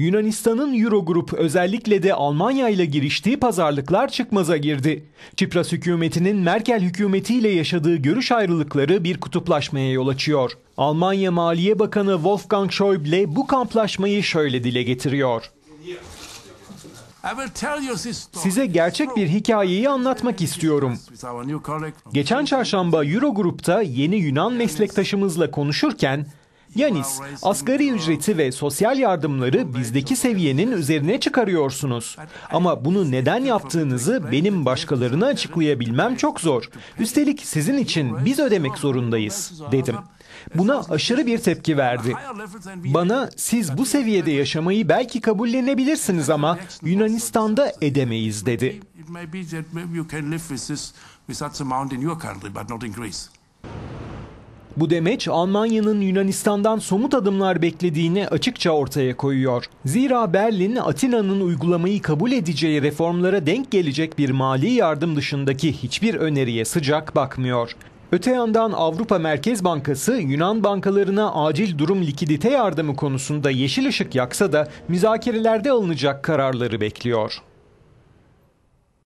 Yunanistan'ın Eurogrup özellikle de Almanya ile giriştiği pazarlıklar çıkmaza girdi. Çipras hükümetinin Merkel hükümetiyle yaşadığı görüş ayrılıkları bir kutuplaşmaya yol açıyor. Almanya Maliye Bakanı Wolfgang Schäuble bu kamplaşmayı şöyle dile getiriyor. Size gerçek bir hikayeyi anlatmak istiyorum. Geçen çarşamba Eurogrup'ta yeni Yunan meslektaşımızla konuşurken Yanis, asgari ücreti ve sosyal yardımları bizdeki seviyenin üzerine çıkarıyorsunuz. Ama bunu neden yaptığınızı benim başkalarına açıklayabilmem çok zor. Üstelik sizin için biz ödemek zorundayız, dedim. Buna aşırı bir tepki verdi. Bana siz bu seviyede yaşamayı belki kabullenebilirsiniz ama Yunanistan'da edemeyiz dedi. Bu demeç Almanya'nın Yunanistan'dan somut adımlar beklediğini açıkça ortaya koyuyor. Zira Berlin, Atina'nın uygulamayı kabul edeceği reformlara denk gelecek bir mali yardım dışındaki hiçbir öneriye sıcak bakmıyor. Öte yandan Avrupa Merkez Bankası Yunan bankalarına acil durum likidite yardımı konusunda yeşil ışık yaksa da müzakerelerde alınacak kararları bekliyor.